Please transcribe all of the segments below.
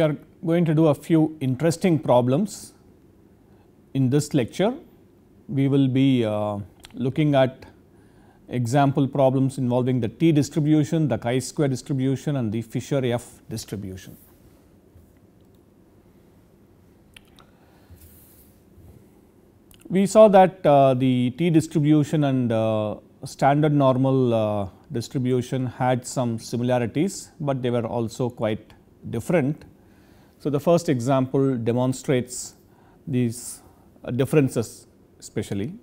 we are going to do a few interesting problems. In this lecture, we will be uh, looking at example problems involving the t distribution, the chi-square distribution and the Fisher F distribution. We saw that uh, the t distribution and uh, standard normal uh, distribution had some similarities, but they were also quite different. So, the first example demonstrates these uh, differences especially.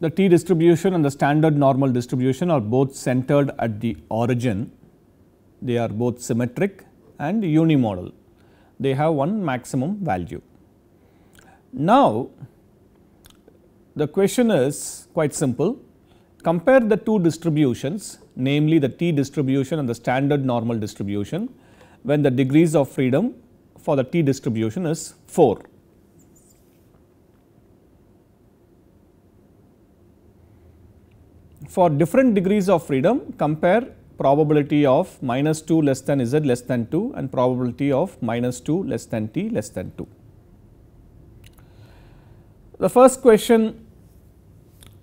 The t distribution and the standard normal distribution are both centered at the origin. They are both symmetric and unimodal. They have one maximum value. Now, the question is quite simple. Compare the two distributions namely the t distribution and the standard normal distribution when the degrees of freedom for the t distribution is 4. For different degrees of freedom compare probability of minus 2 less than z less than 2 and probability of minus 2 less than t less than 2. The first question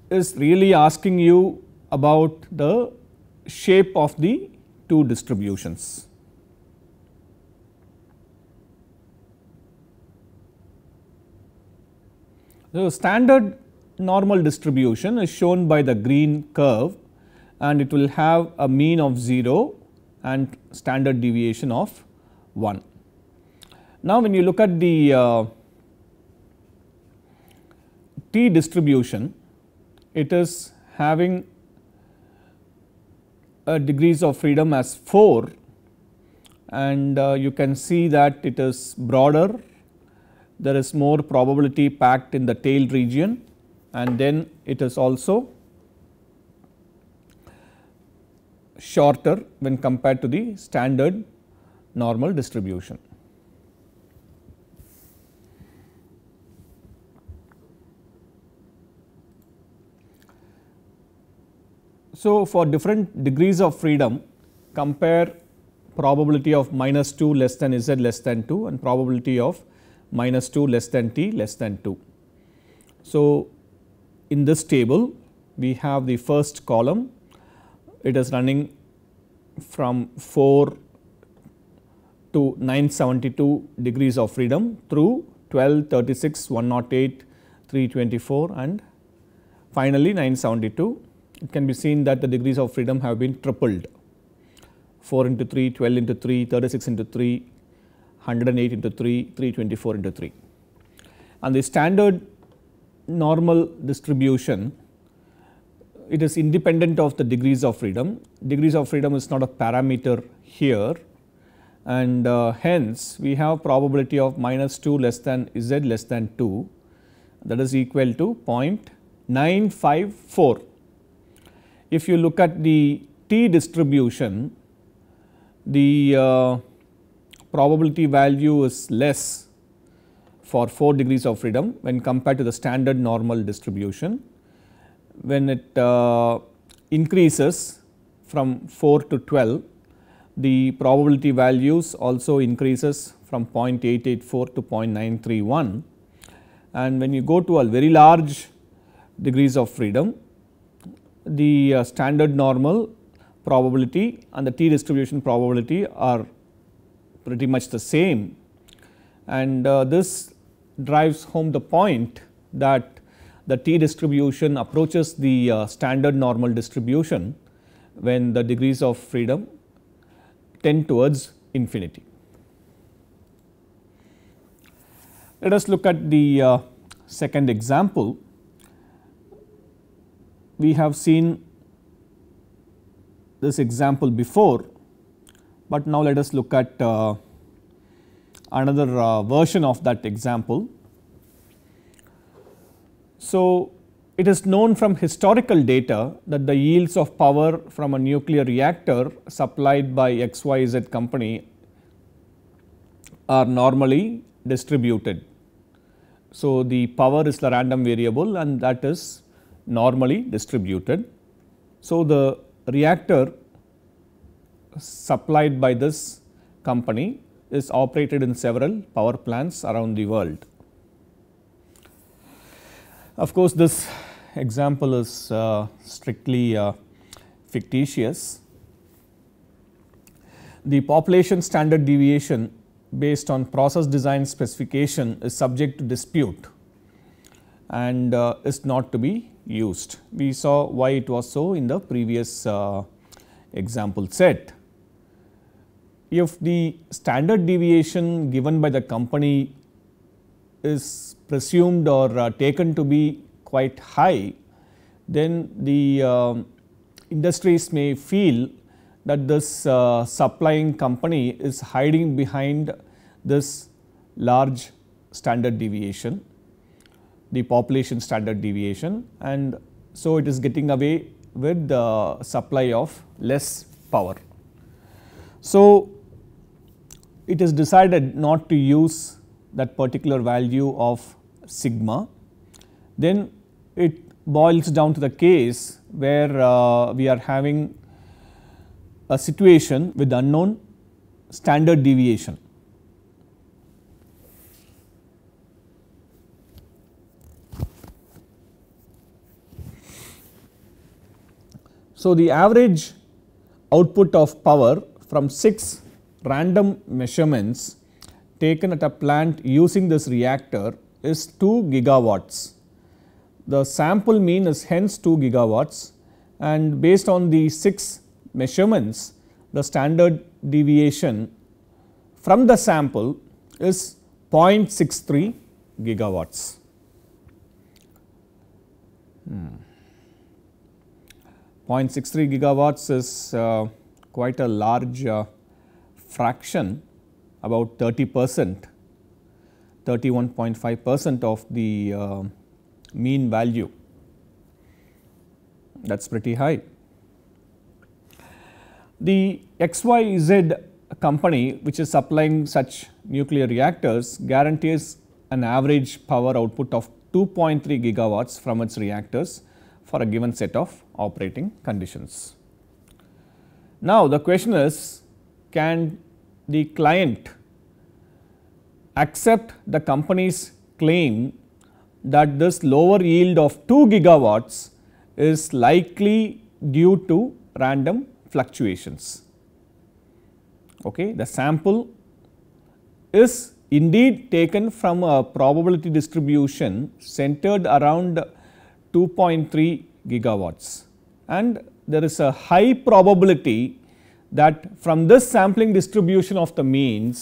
is really asking you about the shape of the two distributions. The standard normal distribution is shown by the green curve and it will have a mean of 0 and standard deviation of 1. Now, when you look at the uh, t distribution, it is having uh, degrees of freedom as 4 and uh, you can see that it is broader, there is more probability packed in the tail region and then it is also shorter when compared to the standard normal distribution. So, for different degrees of freedom compare probability of minus 2 less than z less than 2 and probability of minus 2 less than t less than 2. So, in this table we have the first column it is running from 4 to 972 degrees of freedom through 12, 36, 108, 324 and finally 972 it can be seen that the degrees of freedom have been tripled 4 into 3, 12 into 3, 36 into 3, 108 into 3, 324 into 3. And the standard normal distribution it is independent of the degrees of freedom. Degrees of freedom is not a parameter here and uh, hence we have probability of minus 2 less than z less than 2 that is equal to 0.954 if you look at the t distribution, the uh, probability value is less for 4 degrees of freedom when compared to the standard normal distribution. When it uh, increases from 4 to 12, the probability values also increases from 0.884 to 0.931 and when you go to a very large degrees of freedom the uh, standard normal probability and the t distribution probability are pretty much the same. And uh, this drives home the point that the t distribution approaches the uh, standard normal distribution when the degrees of freedom tend towards infinity. Let us look at the uh, second example we have seen this example before, but now let us look at uh, another uh, version of that example. So, it is known from historical data that the yields of power from a nuclear reactor supplied by XYZ company are normally distributed. So, the power is the random variable and that is normally distributed. So, the reactor supplied by this company is operated in several power plants around the world. Of course, this example is uh, strictly uh, fictitious. The population standard deviation based on process design specification is subject to dispute and uh, is not to be used. We saw why it was so in the previous uh, example set. If the standard deviation given by the company is presumed or uh, taken to be quite high, then the uh, industries may feel that this uh, supplying company is hiding behind this large standard deviation the population standard deviation and so it is getting away with the supply of less power. So, it is decided not to use that particular value of sigma. Then it boils down to the case where uh, we are having a situation with unknown standard deviation. So, the average output of power from 6 random measurements taken at a plant using this reactor is 2 gigawatts. The sample mean is hence 2 gigawatts and based on the 6 measurements the standard deviation from the sample is 0.63 gigawatts. Hmm. 0.63 gigawatts is uh, quite a large uh, fraction about 30 percent 31.5 percent of the uh, mean value that is pretty high. The XYZ company which is supplying such nuclear reactors guarantees an average power output of 2.3 gigawatts from its reactors for a given set of operating conditions. Now, the question is can the client accept the company's claim that this lower yield of 2 gigawatts is likely due to random fluctuations. Okay. The sample is indeed taken from a probability distribution centered around 2.3 gigawatts and there is a high probability that from this sampling distribution of the means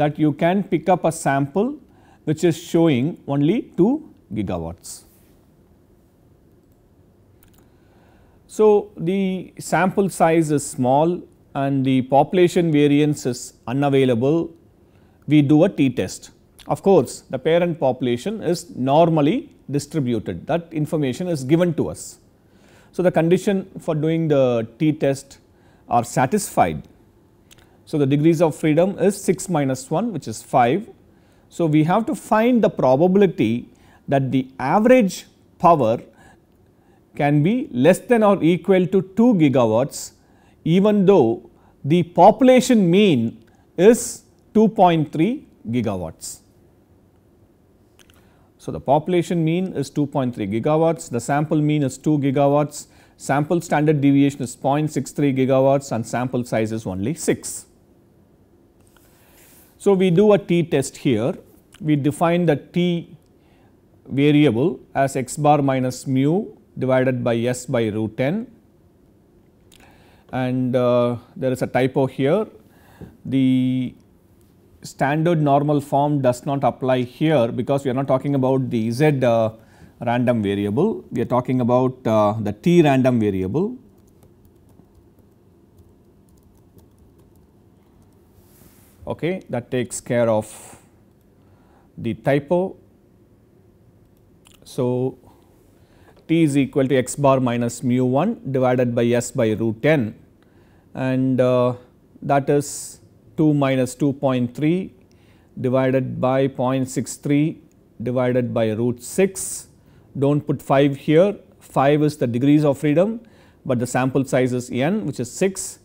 that you can pick up a sample which is showing only 2 gigawatts. So, the sample size is small and the population variance is unavailable, we do a t test. Of course, the parent population is normally distributed that information is given to us. So, the condition for doing the t test are satisfied. So, the degrees of freedom is 6 minus 1 which is 5. So, we have to find the probability that the average power can be less than or equal to 2 gigawatts even though the population mean is 2.3 gigawatts. So, the population mean is 2.3 gigawatts, the sample mean is 2 gigawatts, sample standard deviation is 0.63 gigawatts and sample size is only 6. So, we do a t test here, we define the t variable as x bar minus mu divided by s by root n. and uh, there is a typo here the standard normal form does not apply here because we are not talking about the z uh, random variable, we are talking about uh, the t random variable. Okay, that takes care of the typo. So, t is equal to x bar minus mu 1 divided by s by root n, and uh, that is 2 minus 2.3 divided by 0.63 divided by root 6. Do not put 5 here, 5 is the degrees of freedom, but the sample size is n which is 6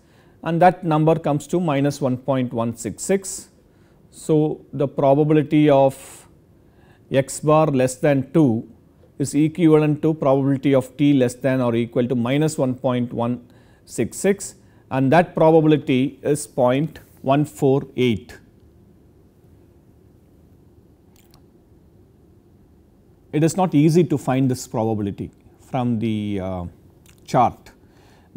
and that number comes to minus 1.166. So, the probability of x bar less than 2 is equivalent to probability of t less than or equal to minus 1.166 and that probability is 0.1. 148. It is not easy to find this probability from the uh, chart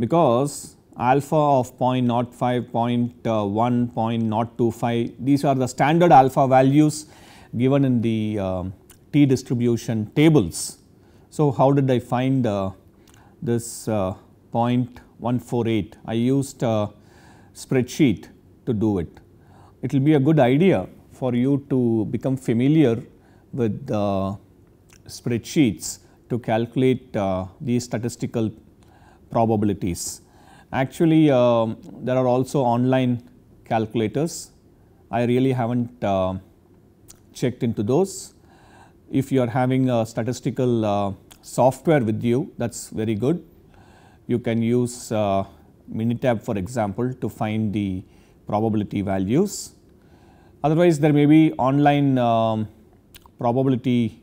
because alpha of 0.05, 0.1, 0.025 these are the standard alpha values given in the uh, t distribution tables. So, how did I find uh, this uh, 0.148? I used a spreadsheet to do it. It will be a good idea for you to become familiar with uh, spreadsheets to calculate uh, these statistical probabilities. Actually, uh, there are also online calculators. I really haven't uh, checked into those. If you are having a statistical uh, software with you, that is very good. You can use uh, Minitab for example to find the probability values. Otherwise, there may be online um, probability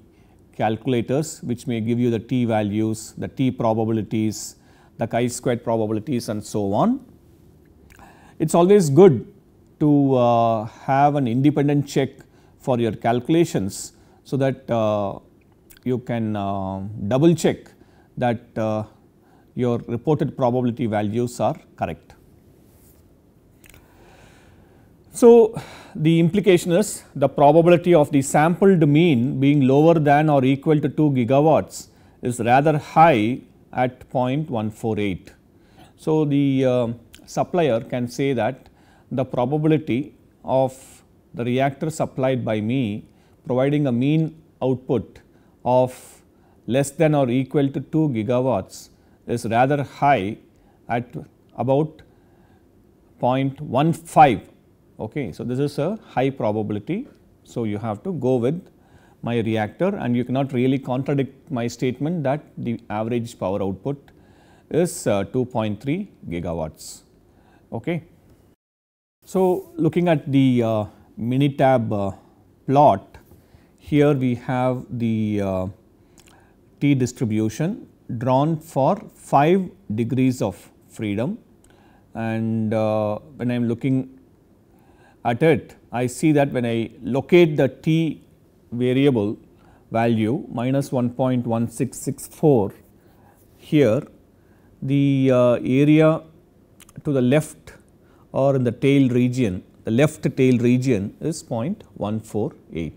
calculators which may give you the t values, the t probabilities, the chi squared probabilities and so on. It is always good to uh, have an independent check for your calculations so that uh, you can uh, double check that uh, your reported probability values are correct. So, the implication is the probability of the sampled mean being lower than or equal to 2 gigawatts is rather high at 0.148. So, the uh, supplier can say that the probability of the reactor supplied by me providing a mean output of less than or equal to 2 gigawatts is rather high at about 0.15 Okay. So, this is a high probability. So, you have to go with my reactor and you cannot really contradict my statement that the average power output is uh, 2.3 gigawatts. Okay. So, looking at the uh, Minitab uh, plot, here we have the uh, T distribution drawn for 5 degrees of freedom and uh, when I am looking at it, I see that when I locate the t variable value minus 1.1664 here, the uh, area to the left or in the tail region, the left tail region is 0.148.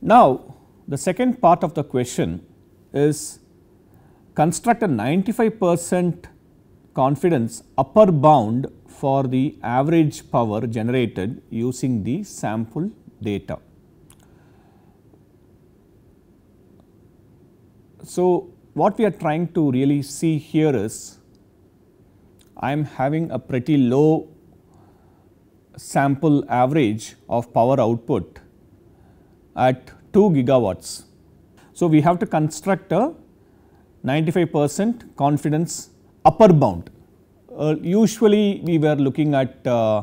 Now, the second part of the question is construct a 95 percent confidence upper bound for the average power generated using the sample data. So, what we are trying to really see here is I am having a pretty low sample average of power output at 2 gigawatts. So, we have to construct a 95 percent confidence upper bound. Uh, usually we were looking at uh,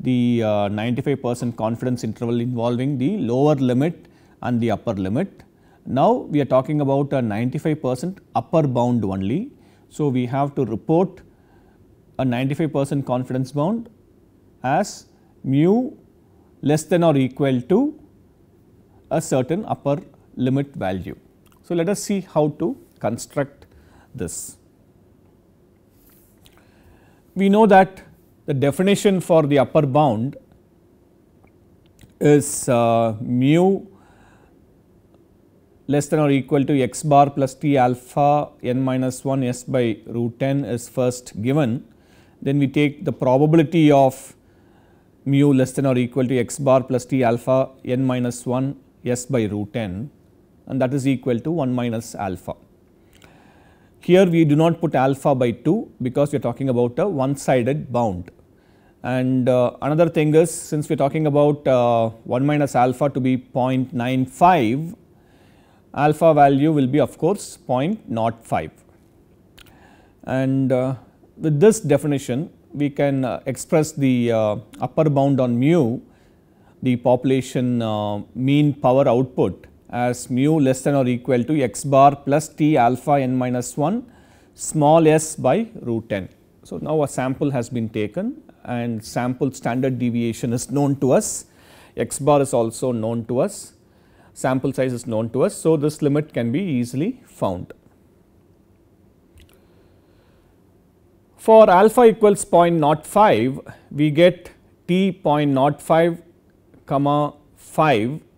the uh, 95 percent confidence interval involving the lower limit and the upper limit. Now we are talking about a 95 percent upper bound only. So we have to report a 95 percent confidence bound as mu less than or equal to a certain upper limit value. So let us see how to construct this we know that the definition for the upper bound is uh, mu less than or equal to x bar plus t alpha n minus 1 s by root n is first given. Then we take the probability of mu less than or equal to x bar plus t alpha n minus 1 s by root n, and that is equal to 1 minus alpha. Here we do not put alpha by 2 because we are talking about a one sided bound. And uh, another thing is since we are talking about uh, 1 minus alpha to be 0.95, alpha value will be of course 0.05. And uh, with this definition we can uh, express the uh, upper bound on mu, the population uh, mean power output as mu less than or equal to x bar plus t alpha n minus 1 small s by root n. So, now a sample has been taken and sample standard deviation is known to us, x bar is also known to us, sample size is known to us. So, this limit can be easily found. For alpha equals 0.05, we get t 0.05 comma 5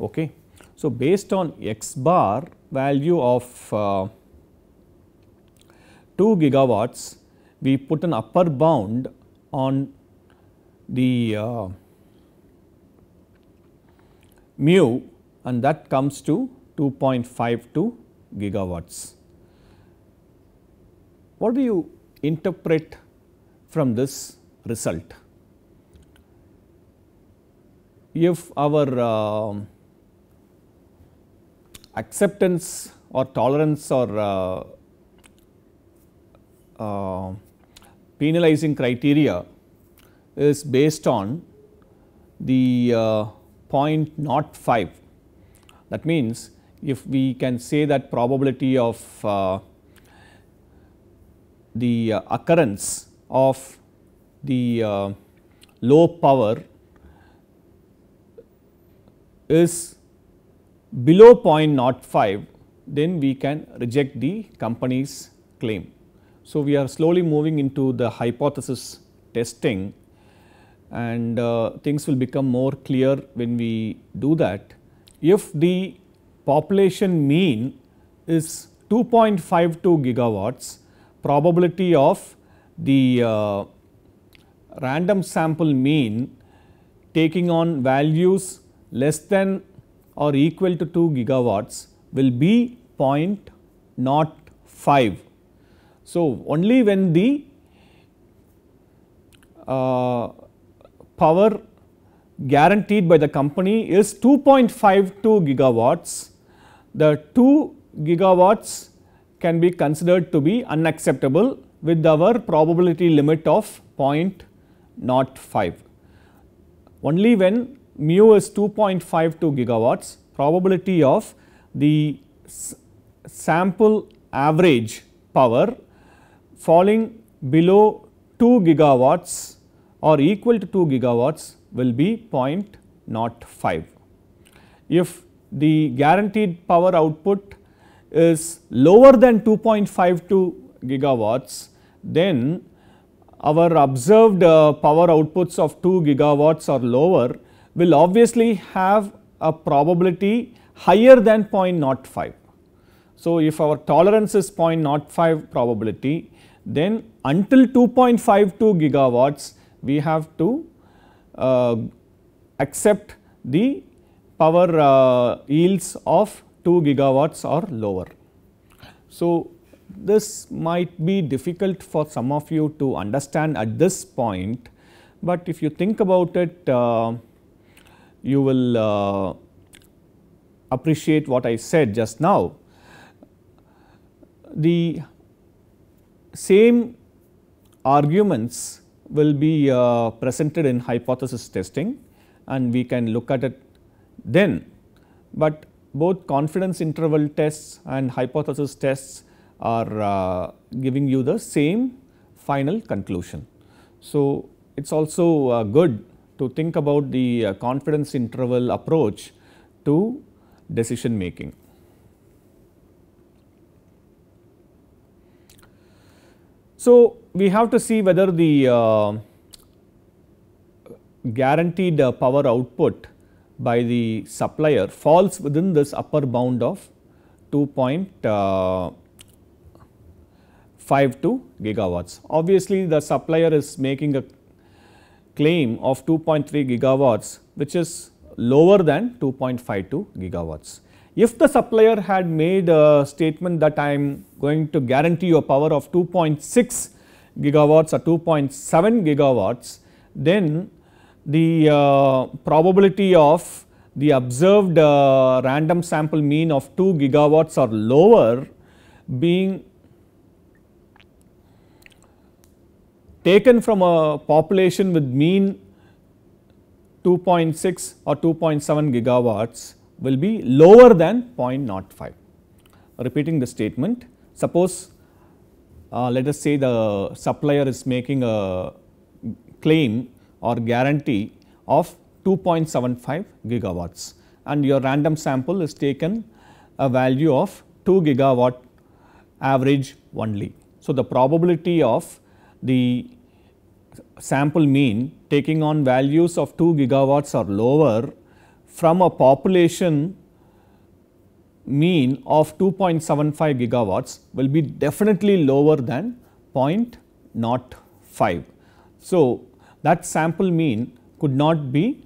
Okay. So, based on x bar value of uh, 2 gigawatts, we put an upper bound on the uh, mu and that comes to 2.52 gigawatts. What do you interpret from this result? If our uh, acceptance or tolerance or uh, uh, penalizing criteria is based on the uh, point not 5. That means, if we can say that probability of uh, the uh, occurrence of the uh, low power is below 0.05 then we can reject the company's claim. So, we are slowly moving into the hypothesis testing and uh, things will become more clear when we do that. If the population mean is 2.52 gigawatts, probability of the uh, random sample mean taking on values less than or equal to 2 gigawatts will be 0.05. So, only when the uh, power guaranteed by the company is 2.52 gigawatts, the 2 gigawatts can be considered to be unacceptable with our probability limit of 0.05. Only when mu is 2.52 gigawatts probability of the sample average power falling below 2 gigawatts or equal to 2 gigawatts will be 0.05. If the guaranteed power output is lower than 2.52 gigawatts, then our observed uh, power outputs of 2 gigawatts or lower will obviously have a probability higher than 0.05. So, if our tolerance is 0.05 probability then until 2.52 gigawatts we have to uh, accept the power uh, yields of 2 gigawatts or lower. So, this might be difficult for some of you to understand at this point, but if you think about it uh, you will uh, appreciate what I said just now. The same arguments will be uh, presented in hypothesis testing and we can look at it then, but both confidence interval tests and hypothesis tests are uh, giving you the same final conclusion. So, it is also uh, good to think about the uh, confidence interval approach to decision making. So, we have to see whether the uh, guaranteed uh, power output by the supplier falls within this upper bound of 2.52 uh, gigawatts. Obviously, the supplier is making a claim of 2.3 gigawatts which is lower than 2.52 gigawatts. If the supplier had made a statement that I am going to guarantee you a power of 2.6 gigawatts or 2.7 gigawatts, then the uh, probability of the observed uh, random sample mean of 2 gigawatts or lower being taken from a population with mean 2.6 or 2.7 gigawatts will be lower than 0.05. Repeating the statement, suppose uh, let us say the supplier is making a claim or guarantee of 2.75 gigawatts and your random sample is taken a value of 2 gigawatt average only. So, the probability of the sample mean taking on values of 2 gigawatts or lower from a population mean of 2.75 gigawatts will be definitely lower than 0.05. So, that sample mean could not be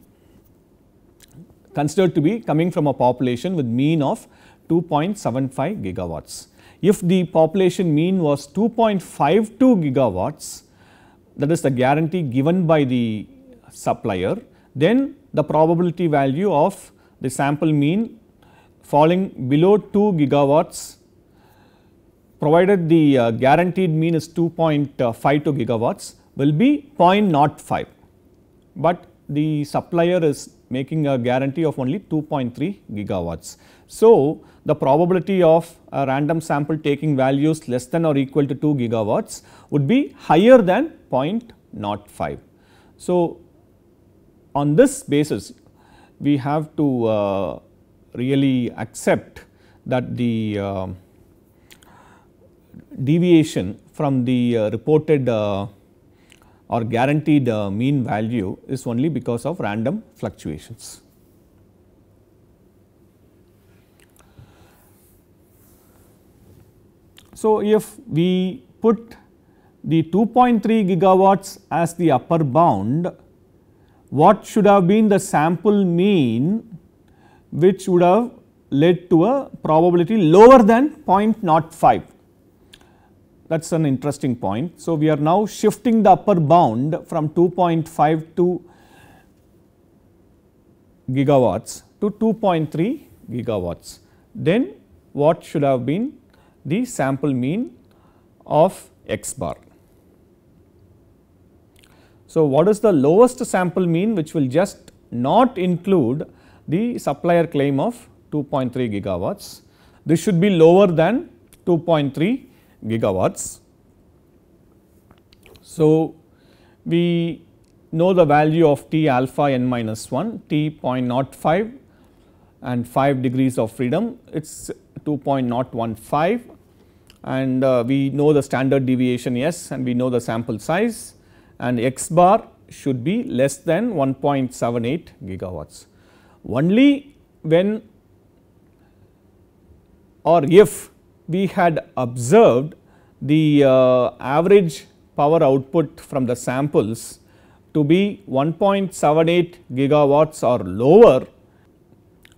considered to be coming from a population with mean of 2.75 gigawatts if the population mean was 2.52 gigawatts that is the guarantee given by the supplier then the probability value of the sample mean falling below 2 gigawatts provided the uh, guaranteed mean is 2.52 gigawatts will be 0.05 but the supplier is making a guarantee of only 2.3 gigawatts. So, the probability of a random sample taking values less than or equal to 2 gigawatts would be higher than 0.05. So, on this basis we have to uh, really accept that the uh, deviation from the uh, reported uh, or guaranteed uh, mean value is only because of random fluctuations. So, if we put the 2.3 gigawatts as the upper bound, what should have been the sample mean which would have led to a probability lower than 0.05 that is an interesting point. So, we are now shifting the upper bound from 2.5 to gigawatts to 2.3 gigawatts. Then what should have been the sample mean of x bar. So, what is the lowest sample mean which will just not include the supplier claim of 2.3 gigawatts. This should be lower than 2.3 gigawatts. So, we know the value of t alpha n minus 1, t 0.05 and 5 degrees of freedom. It is 2.015 and uh, we know the standard deviation S and we know the sample size and X bar should be less than 1.78 gigawatts. Only when or if we had observed the uh, average power output from the samples to be 1.78 gigawatts or lower,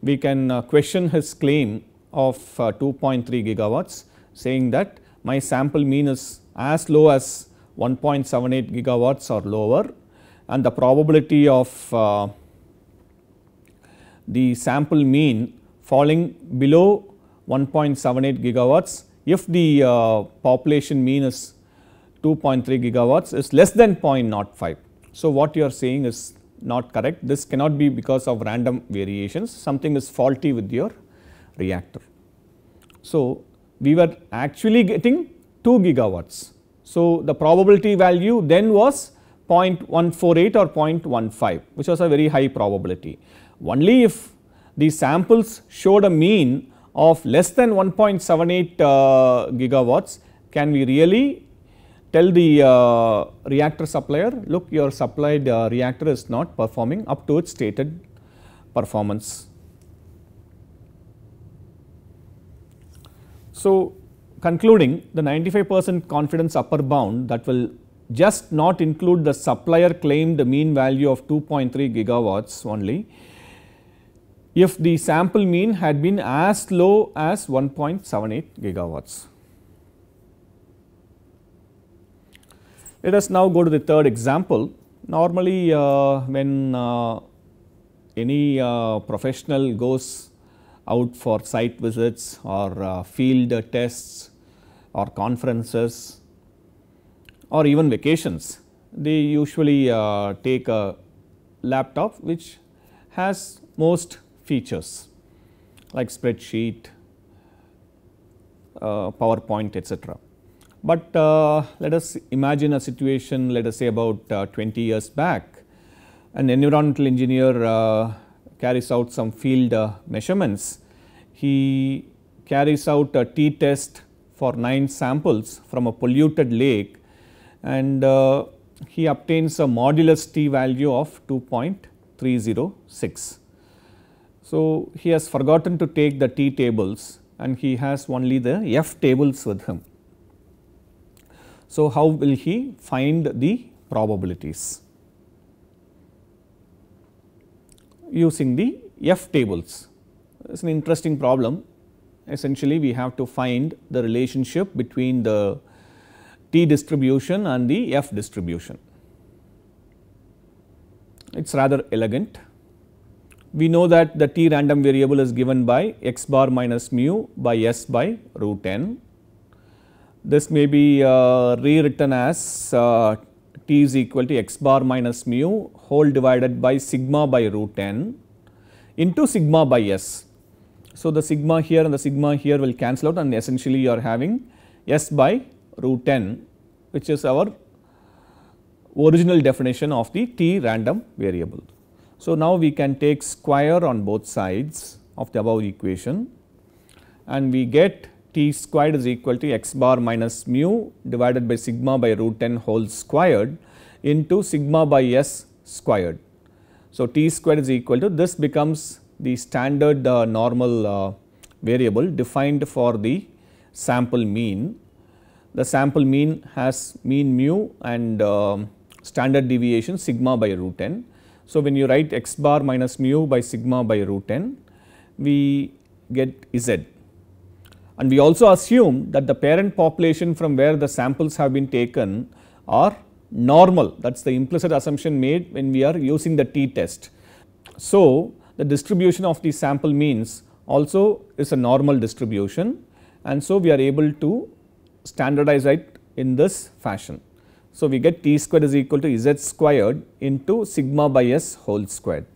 we can uh, question his claim of uh, 2.3 gigawatts saying that my sample mean is as low as 1.78 gigawatts or lower and the probability of uh, the sample mean falling below 1.78 gigawatts if the uh, population mean is 2.3 gigawatts is less than 0.05. So, what you are saying is not correct this cannot be because of random variations something is faulty with your reactor. So, we were actually getting 2 gigawatts. So, the probability value then was 0.148 or 0.15 which was a very high probability. Only if the samples showed a mean of less than 1.78 uh, gigawatts can we really tell the uh, reactor supplier look your supplied uh, reactor is not performing up to its stated performance So, concluding the 95 percent confidence upper bound that will just not include the supplier claim the mean value of 2.3 gigawatts only if the sample mean had been as low as 1.78 gigawatts. Let us now go to the third example. Normally, uh, when uh, any uh, professional goes out for site visits or uh, field tests or conferences or even vacations. They usually uh, take a laptop which has most features like spreadsheet, uh, PowerPoint etc. But uh, let us imagine a situation let us say about uh, 20 years back an environmental engineer uh, carries out some field uh, measurements. He carries out a t test for 9 samples from a polluted lake and uh, he obtains a modulus t value of 2.306. So, he has forgotten to take the t tables and he has only the f tables with him. So, how will he find the probabilities? using the F tables. It is an interesting problem essentially we have to find the relationship between the T distribution and the F distribution. It is rather elegant. We know that the T random variable is given by x bar minus mu by s by root n. This may be uh, rewritten as uh, t is equal to x bar minus mu whole divided by sigma by root n into sigma by s. So, the sigma here and the sigma here will cancel out and essentially you are having s by root n which is our original definition of the t random variable. So, now we can take square on both sides of the above equation and we get t squared is equal to x bar minus mu divided by sigma by root 10 whole squared into sigma by s squared. So, t squared is equal to this becomes the standard uh, normal uh, variable defined for the sample mean. The sample mean has mean mu and uh, standard deviation sigma by root n. So, when you write x bar minus mu by sigma by root n, we get z and we also assume that the parent population from where the samples have been taken are normal that is the implicit assumption made when we are using the t-test. So, the distribution of the sample means also is a normal distribution and so we are able to standardize it in this fashion. So, we get t squared is equal to z squared into sigma by s whole squared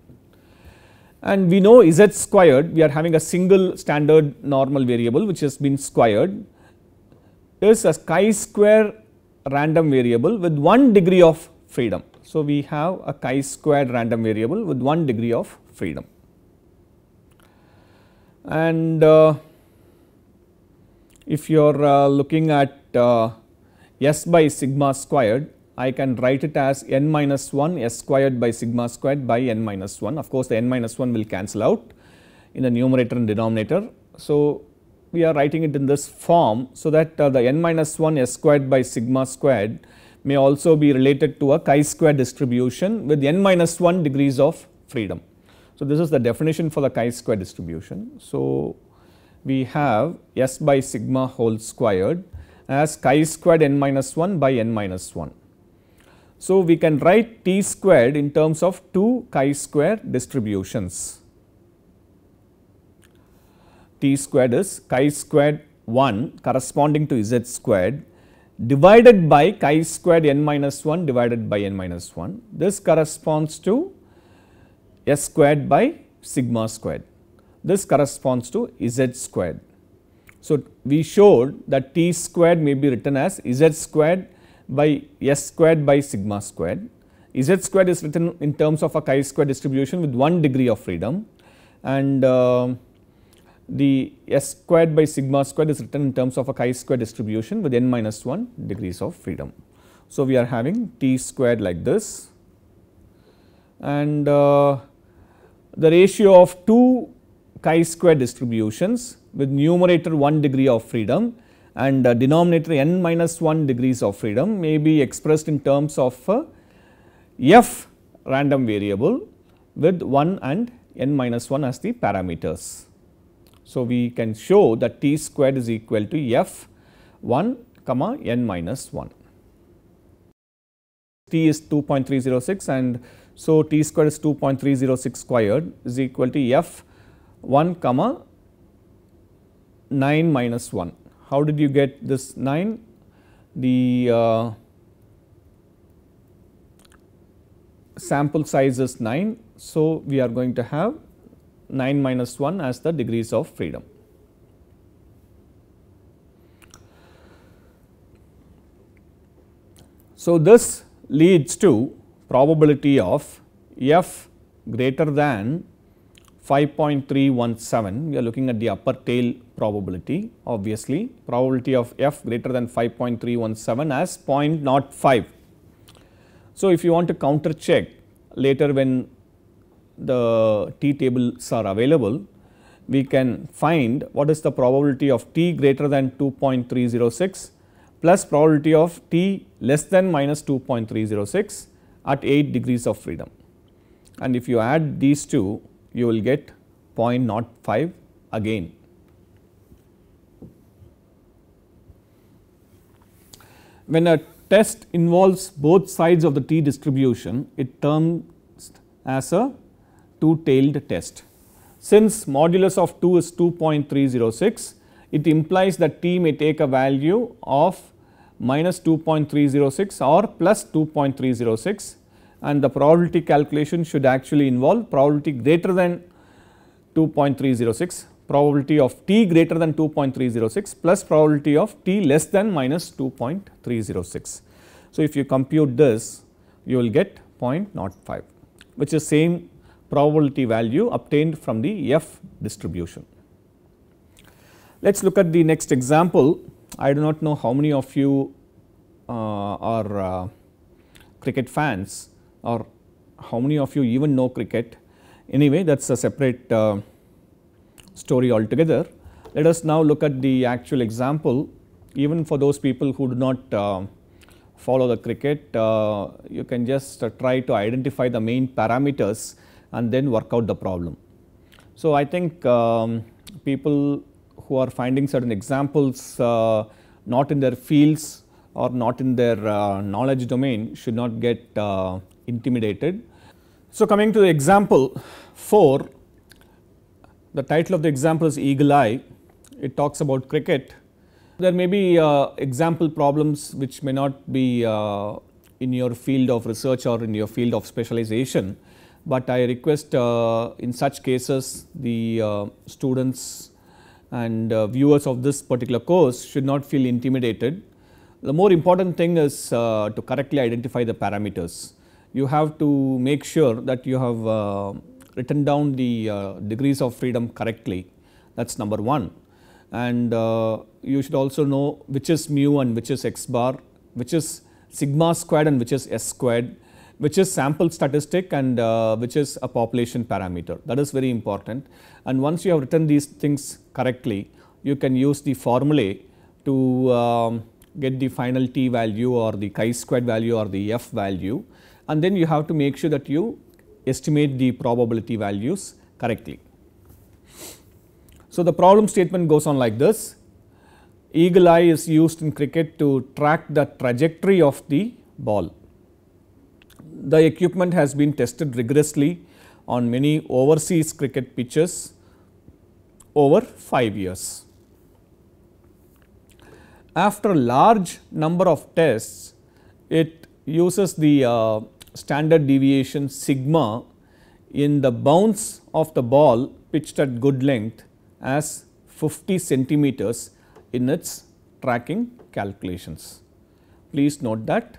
and we know z squared we are having a single standard normal variable which has been squared is a chi square random variable with 1 degree of freedom. So, we have a chi squared random variable with 1 degree of freedom and uh, if you are uh, looking at uh, s by sigma squared I can write it as n minus 1 s squared by sigma squared by n minus 1. Of course, the n minus 1 will cancel out in the numerator and denominator. So, we are writing it in this form. So, that uh, the n minus 1 s squared by sigma squared may also be related to a chi square distribution with n minus 1 degrees of freedom. So, this is the definition for the chi square distribution. So, we have s by sigma whole squared as chi squared n minus 1 by n minus 1. So, we can write t squared in terms of 2 chi square distributions. t squared is chi squared 1 corresponding to z squared divided by chi squared n minus 1 divided by n minus 1. This corresponds to s squared by sigma squared. This corresponds to z squared. So, we showed that t squared may be written as z squared by s squared by sigma squared. Z squared is written in terms of a chi square distribution with one degree of freedom and uh, the s squared by sigma squared is written in terms of a chi square distribution with n minus 1 degrees of freedom. So, we are having t squared like this and uh, the ratio of two chi square distributions with numerator 1 degree of freedom and uh, denominator n minus 1 degrees of freedom may be expressed in terms of uh, f random variable with 1 and n minus 1 as the parameters. So, we can show that t squared is equal to f 1 comma n minus 1. t is 2.306 and so t squared is 2.306 squared is equal to f 1 comma 9 minus 1 how did you get this 9? The uh, sample size is 9. So, we are going to have 9 minus 1 as the degrees of freedom. So, this leads to probability of f greater than 5.317 we are looking at the upper tail probability obviously probability of f greater than 5.317 as 0.05. So, if you want to counter check later when the t tables are available we can find what is the probability of t greater than 2.306 plus probability of t less than minus 2.306 at 8 degrees of freedom. And if you add these two you will get 0.05 again. When a test involves both sides of the t distribution, it turns as a two tailed test. Since modulus of 2 is 2.306, it implies that t may take a value of minus 2.306 or plus 2.306 and the probability calculation should actually involve probability greater than 2.306 probability of t greater than 2.306 plus probability of t less than minus 2.306. So, if you compute this you will get 0.05 which is same probability value obtained from the F distribution. Let us look at the next example. I do not know how many of you uh, are uh, cricket fans, or how many of you even know cricket. Anyway, that is a separate uh, story altogether. Let us now look at the actual example even for those people who do not uh, follow the cricket, uh, you can just uh, try to identify the main parameters and then work out the problem. So, I think um, people who are finding certain examples uh, not in their fields or not in their uh, knowledge domain should not get intimidated. So coming to the example 4, the title of the example is Eagle Eye. It talks about cricket. There may be uh, example problems which may not be uh, in your field of research or in your field of specialization, but I request uh, in such cases the uh, students and uh, viewers of this particular course should not feel intimidated. The more important thing is uh, to correctly identify the parameters you have to make sure that you have uh, written down the uh, degrees of freedom correctly that is number 1 and uh, you should also know which is mu and which is x bar which is sigma squared and which is s squared which is sample statistic and uh, which is a population parameter that is very important and once you have written these things correctly you can use the formulae to um, get the final t value or the chi squared value or the f value and then you have to make sure that you estimate the probability values correctly. So, the problem statement goes on like this eagle eye is used in cricket to track the trajectory of the ball. The equipment has been tested rigorously on many overseas cricket pitches over 5 years. After large number of tests, it uses the uh, standard deviation sigma in the bounce of the ball pitched at good length as 50 centimeters in its tracking calculations. Please note that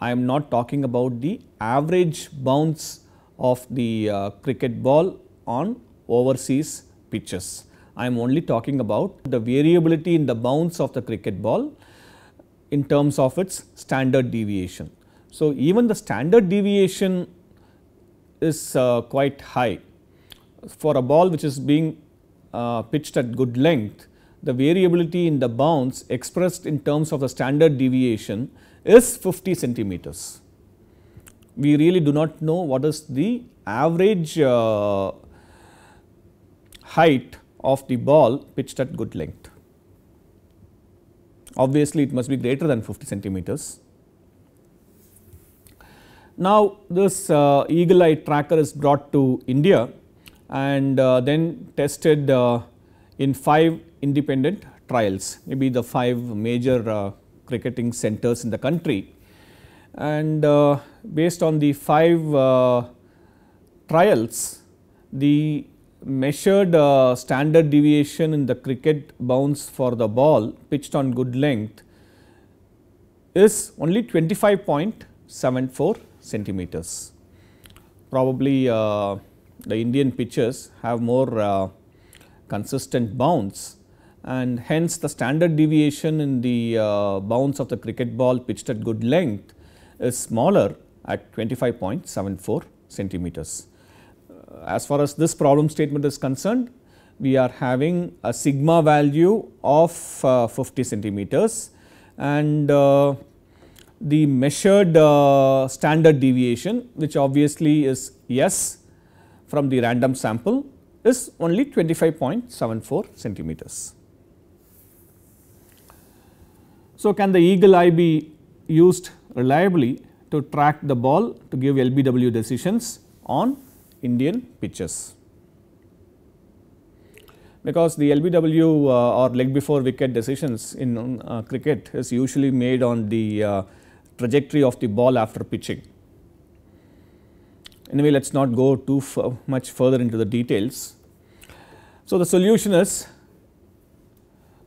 I am not talking about the average bounce of the uh, cricket ball on overseas pitches. I am only talking about the variability in the bounce of the cricket ball in terms of its standard deviation. So, even the standard deviation is uh, quite high. For a ball which is being uh, pitched at good length, the variability in the bounce expressed in terms of the standard deviation is 50 centimeters. We really do not know what is the average uh, height of the ball pitched at good length. Obviously, it must be greater than 50 centimeters now this uh, eagle eye tracker is brought to India and uh, then tested uh, in 5 independent trials maybe the 5 major uh, cricketing centers in the country. And uh, based on the 5 trials the measured uh, standard deviation in the cricket bounce for the ball pitched on good length is only 25.74 centimeters. Probably uh, the Indian pitches have more uh, consistent bounds and hence the standard deviation in the uh, bounds of the cricket ball pitched at good length is smaller at 25.74 centimeters. Uh, as far as this problem statement is concerned, we are having a sigma value of uh, 50 centimeters and uh, the measured uh, standard deviation which obviously is S from the random sample is only 25.74 centimeters. So, can the eagle eye be used reliably to track the ball to give LBW decisions on Indian pitches? Because the LBW uh, or leg before wicket decisions in uh, cricket is usually made on the uh, trajectory of the ball after pitching. Anyway, let us not go too much further into the details. So, the solution is,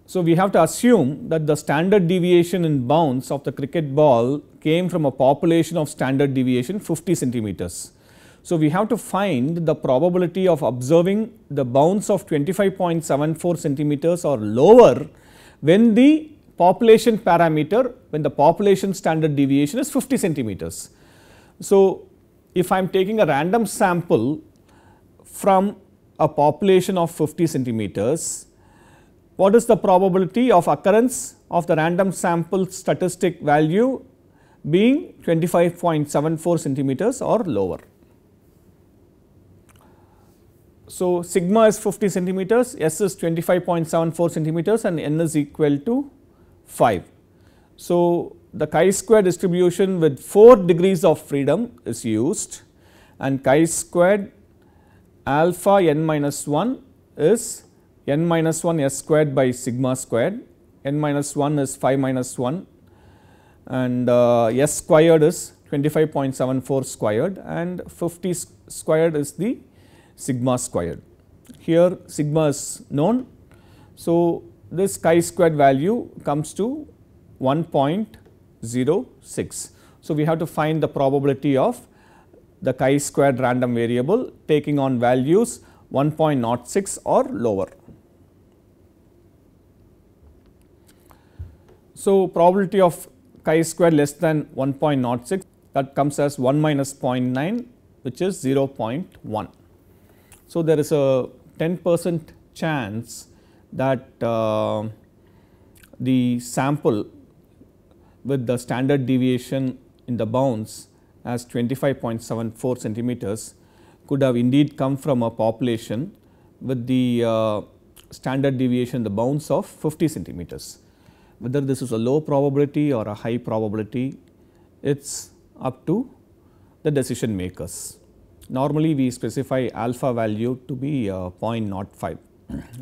so we have to assume that the standard deviation in bounce of the cricket ball came from a population of standard deviation 50 centimeters. So, we have to find the probability of observing the bounce of 25.74 centimeters or lower when the population parameter when the population standard deviation is 50 centimeters. So, if I am taking a random sample from a population of 50 centimeters, what is the probability of occurrence of the random sample statistic value being 25.74 centimeters or lower. So, sigma is 50 centimeters, s is 25.74 centimeters and n is equal to 5. So, the chi-square distribution with 4 degrees of freedom is used and chi-squared alpha n minus 1 is n minus 1 s squared by sigma squared, n minus 1 is 5 minus 1 and uh, s squared is 25.74 squared and 50 squared is the sigma squared. Here sigma is known. So, this chi squared value comes to 1.06. So, we have to find the probability of the chi squared random variable taking on values 1.06 or lower. So, probability of chi squared less than 1.06 that comes as 1 minus 0.9 which is 0.1. So, there is a 10 percent chance that uh, the sample with the standard deviation in the bounds as 25.74 centimeters could have indeed come from a population with the uh, standard deviation the bounds of 50 centimeters. Whether this is a low probability or a high probability, it is up to the decision makers. Normally, we specify alpha value to be uh, 0.05.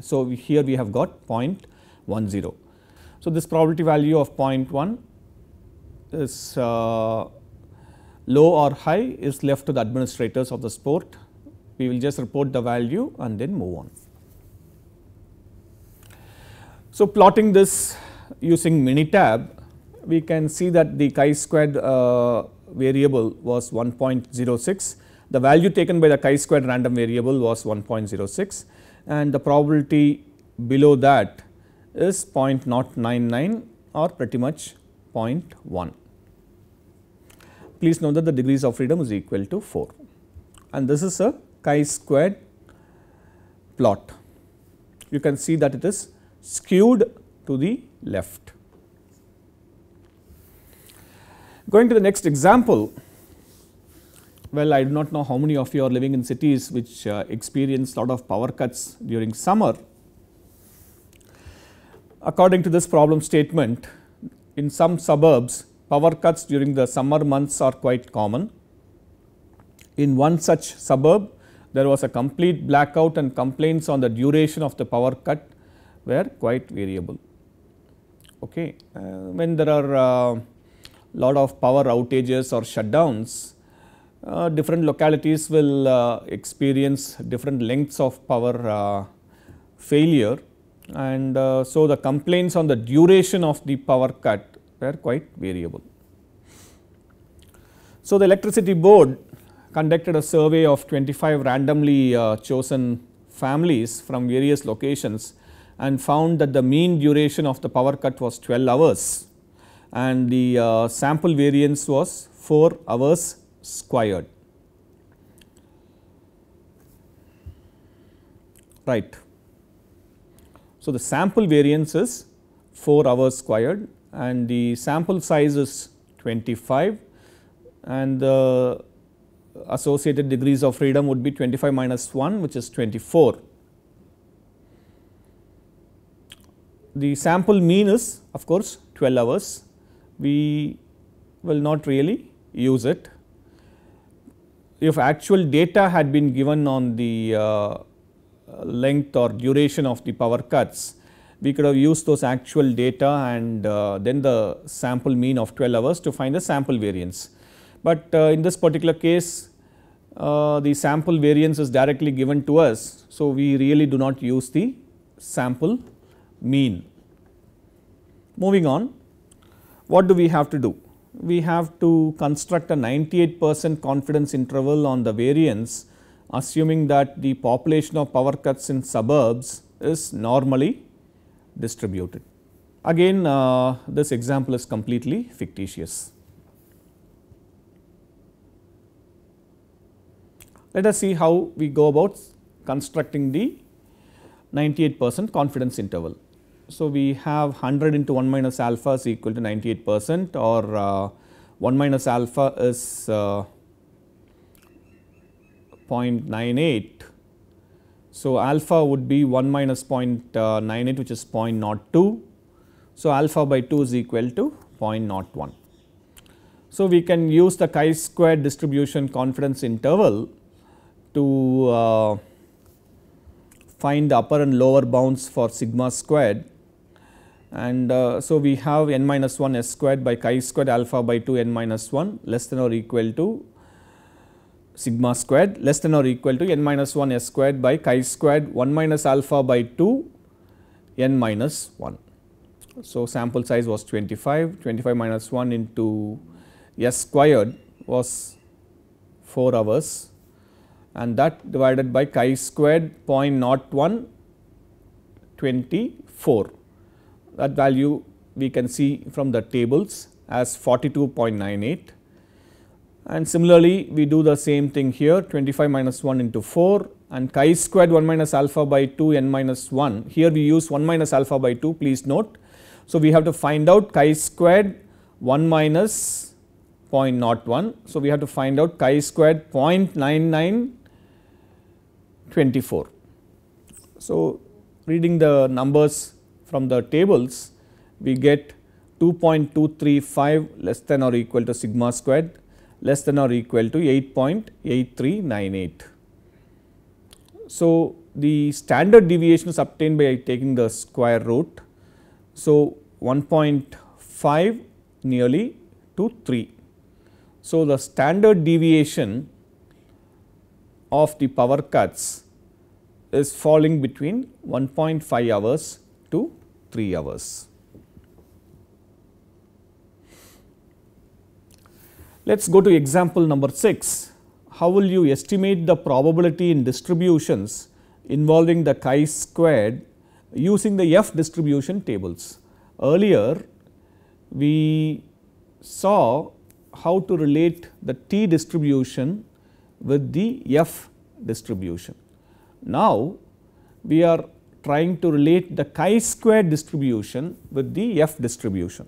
So, we here we have got 0.10. So, this probability value of 0.1 is uh, low or high is left to the administrators of the sport. We will just report the value and then move on. So, plotting this using Minitab, we can see that the chi squared uh, variable was 1.06. The value taken by the chi squared random variable was 1.06 and the probability below that is 0.099 or pretty much 0.1. Please note that the degrees of freedom is equal to 4 and this is a chi squared plot. You can see that it is skewed to the left. Going to the next example, well, I do not know how many of you are living in cities which uh, experience lot of power cuts during summer. According to this problem statement, in some suburbs, power cuts during the summer months are quite common. In one such suburb, there was a complete blackout and complaints on the duration of the power cut were quite variable. Okay. Uh, when there are uh, lot of power outages or shutdowns, uh, different localities will uh, experience different lengths of power uh, failure and uh, so the complaints on the duration of the power cut were quite variable. So, the electricity board conducted a survey of 25 randomly uh, chosen families from various locations and found that the mean duration of the power cut was 12 hours and the sample variance was 4 hours squared. Right. So, the sample variance is 4 hours squared and the sample size is 25 and the associated degrees of freedom would be 25 minus 1 which is 24. The sample mean is of course 12 hours, we will not really use it if actual data had been given on the uh, length or duration of the power cuts, we could have used those actual data and uh, then the sample mean of 12 hours to find the sample variance. But uh, in this particular case, uh, the sample variance is directly given to us. So, we really do not use the sample mean. Moving on, what do we have to do? we have to construct a 98 percent confidence interval on the variance assuming that the population of power cuts in suburbs is normally distributed. Again uh, this example is completely fictitious. Let us see how we go about constructing the 98 percent confidence interval. So, we have 100 into 1 minus alpha is equal to 98 percent or uh, 1 minus alpha is uh, 0.98. So, alpha would be 1 minus uh, 0.98 which is 0.02. So, alpha by 2 is equal to 0.01. So, we can use the chi square distribution confidence interval to uh, find the upper and lower bounds for sigma squared and uh, so we have n minus 1 s squared by chi squared alpha by 2 n minus 1 less than or equal to sigma squared less than or equal to n minus 1 s squared by chi squared 1 minus alpha by 2 n minus 1. So, sample size was 25, 25 minus 1 into s squared was 4 hours and that divided by chi squared 0.01 24 that value we can see from the tables as 42.98 and similarly we do the same thing here 25 minus 1 into 4 and chi squared 1 minus alpha by 2 n minus 1 here we use 1 minus alpha by 2 please note. So, we have to find out chi squared 1 minus 0.01. So, we have to find out chi squared 0.9924. So, reading the numbers from the tables we get 2.235 less than or equal to sigma squared less than or equal to 8.8398. So, the standard deviation is obtained by taking the square root. So, 1.5 nearly to 3. So, the standard deviation of the power cuts is falling between 1.5 hours to 3 hours. Let us go to example number 6. How will you estimate the probability in distributions involving the chi squared using the F distribution tables? Earlier we saw how to relate the T distribution with the F distribution. Now, we are trying to relate the chi square distribution with the F distribution.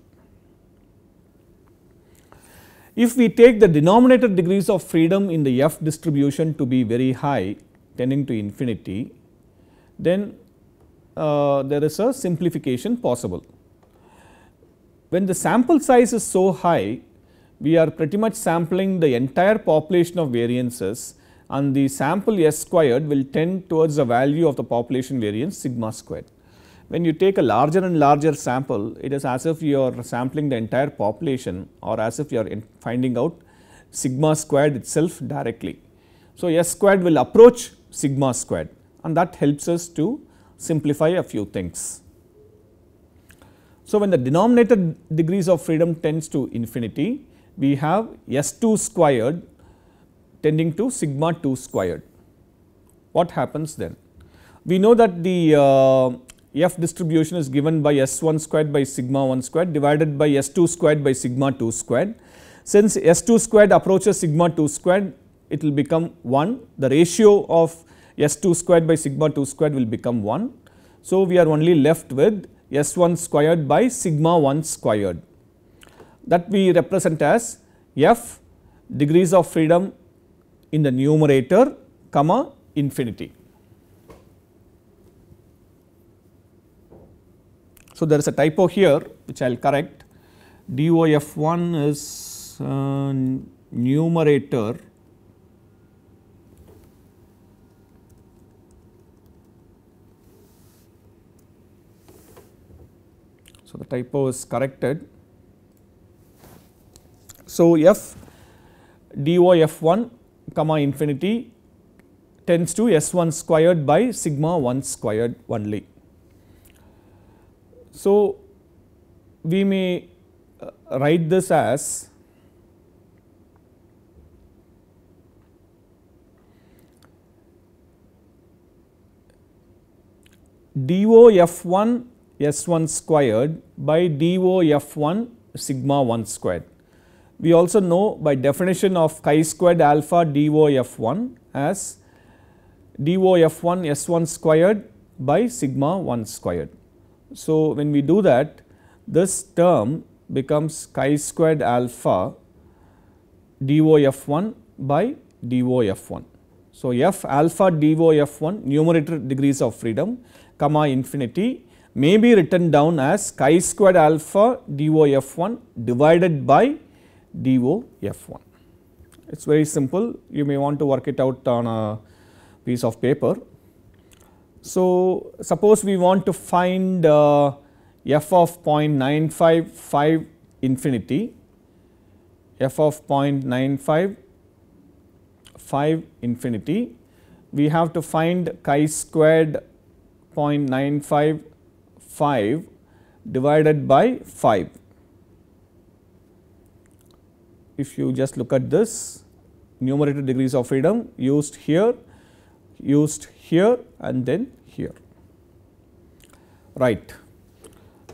If we take the denominator degrees of freedom in the F distribution to be very high tending to infinity, then uh, there is a simplification possible. When the sample size is so high, we are pretty much sampling the entire population of variances and the sample S squared will tend towards the value of the population variance sigma squared. When you take a larger and larger sample, it is as if you are sampling the entire population or as if you are finding out sigma squared itself directly. So, S squared will approach sigma squared and that helps us to simplify a few things. So, when the denominator degrees of freedom tends to infinity, we have S2 squared tending to sigma 2 squared. What happens then? We know that the uh, F distribution is given by S1 squared by sigma 1 squared divided by S2 squared by sigma 2 squared. Since S2 squared approaches sigma 2 squared, it will become 1. The ratio of S2 squared by sigma 2 squared will become 1. So, we are only left with S1 squared by sigma 1 squared that we represent as F degrees of freedom in the numerator comma infinity. So, there is a typo here which I will correct DOF1 is uh, numerator So, the typo is corrected. So, F DOF1 comma infinity tends to S1 squared by sigma 1 squared only. So, we may uh, write this as DOF1 S1 squared by DOF1 sigma 1 squared we also know by definition of chi squared alpha DOF1 as DOF1 S1 squared by sigma 1 squared. So, when we do that this term becomes chi squared alpha DOF1 by DOF1. So, f alpha DOF1 numerator degrees of freedom comma infinity may be written down as chi squared alpha DOF1 divided by DOF1. It is very simple, you may want to work it out on a piece of paper. So, suppose we want to find uh, f of 0.955 infinity, f of 0.955 infinity, we have to find chi squared 0.955 divided by 5 if you just look at this numerator degrees of freedom used here, used here and then here. Right.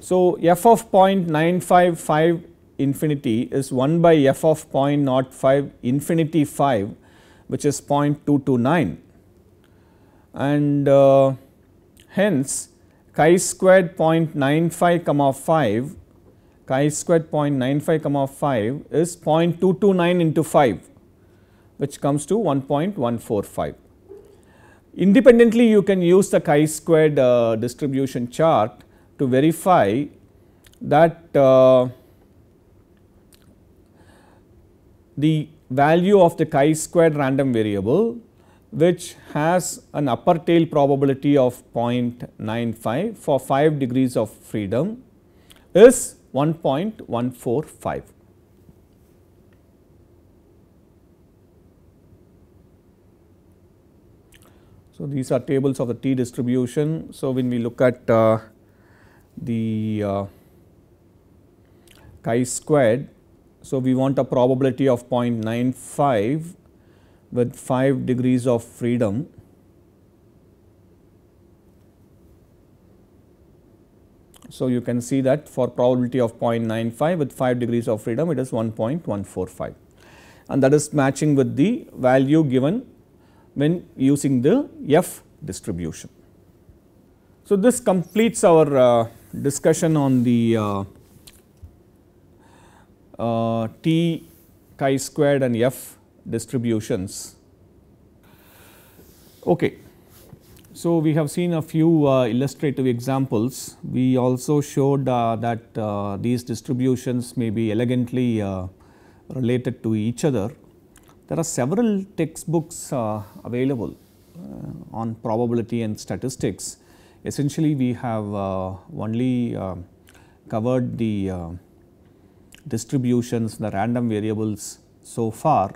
So, f of 0.955 infinity is 1 by f of 0.05 infinity 5 which is 0.229 and uh, hence chi squared 0.95 comma 5 chi squared 0.95 comma 5 is 0.229 into 5 which comes to 1.145. Independently you can use the chi squared uh, distribution chart to verify that uh, the value of the chi squared random variable which has an upper tail probability of 0.95 for 5 degrees of freedom is 1.145. So, these are tables of the t distribution. So, when we look at uh, the uh, chi squared, so we want a probability of 0.95 with 5 degrees of freedom. So, you can see that for probability of 0.95 with 5 degrees of freedom it is 1.145 and that is matching with the value given when using the F distribution. So, this completes our uh, discussion on the uh, uh, t chi squared and f distributions. Okay. So, we have seen a few uh, illustrative examples. We also showed uh, that uh, these distributions may be elegantly uh, related to each other. There are several textbooks uh, available uh, on probability and statistics. Essentially, we have only covered the distributions, the random variables so far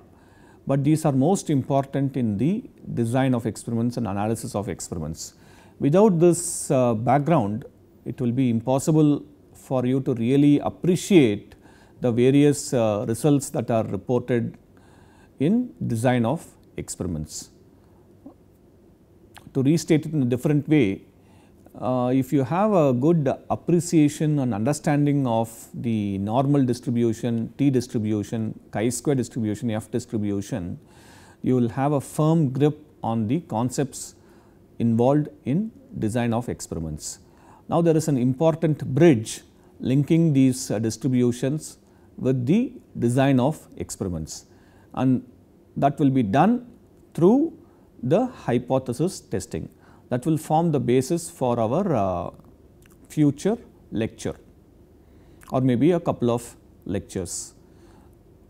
but these are most important in the design of experiments and analysis of experiments. Without this uh, background, it will be impossible for you to really appreciate the various uh, results that are reported in design of experiments. To restate it in a different way, uh, if you have a good appreciation and understanding of the normal distribution, t distribution, chi square distribution, f distribution, you will have a firm grip on the concepts involved in design of experiments. Now, there is an important bridge linking these uh, distributions with the design of experiments and that will be done through the hypothesis testing that will form the basis for our uh, future lecture or maybe a couple of lectures.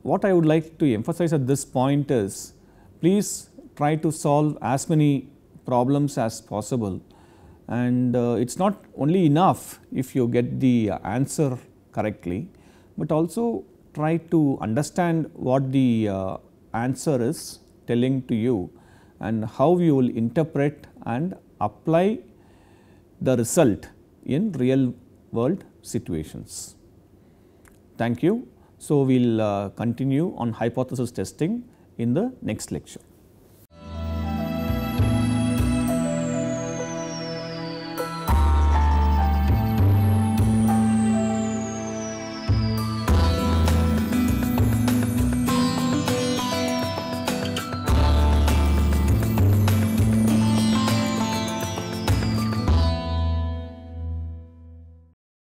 What I would like to emphasize at this point is please try to solve as many problems as possible and uh, it is not only enough if you get the answer correctly, but also try to understand what the uh, answer is telling to you and how you will interpret and apply the result in real world situations. Thank you. So, we will uh, continue on hypothesis testing in the next lecture.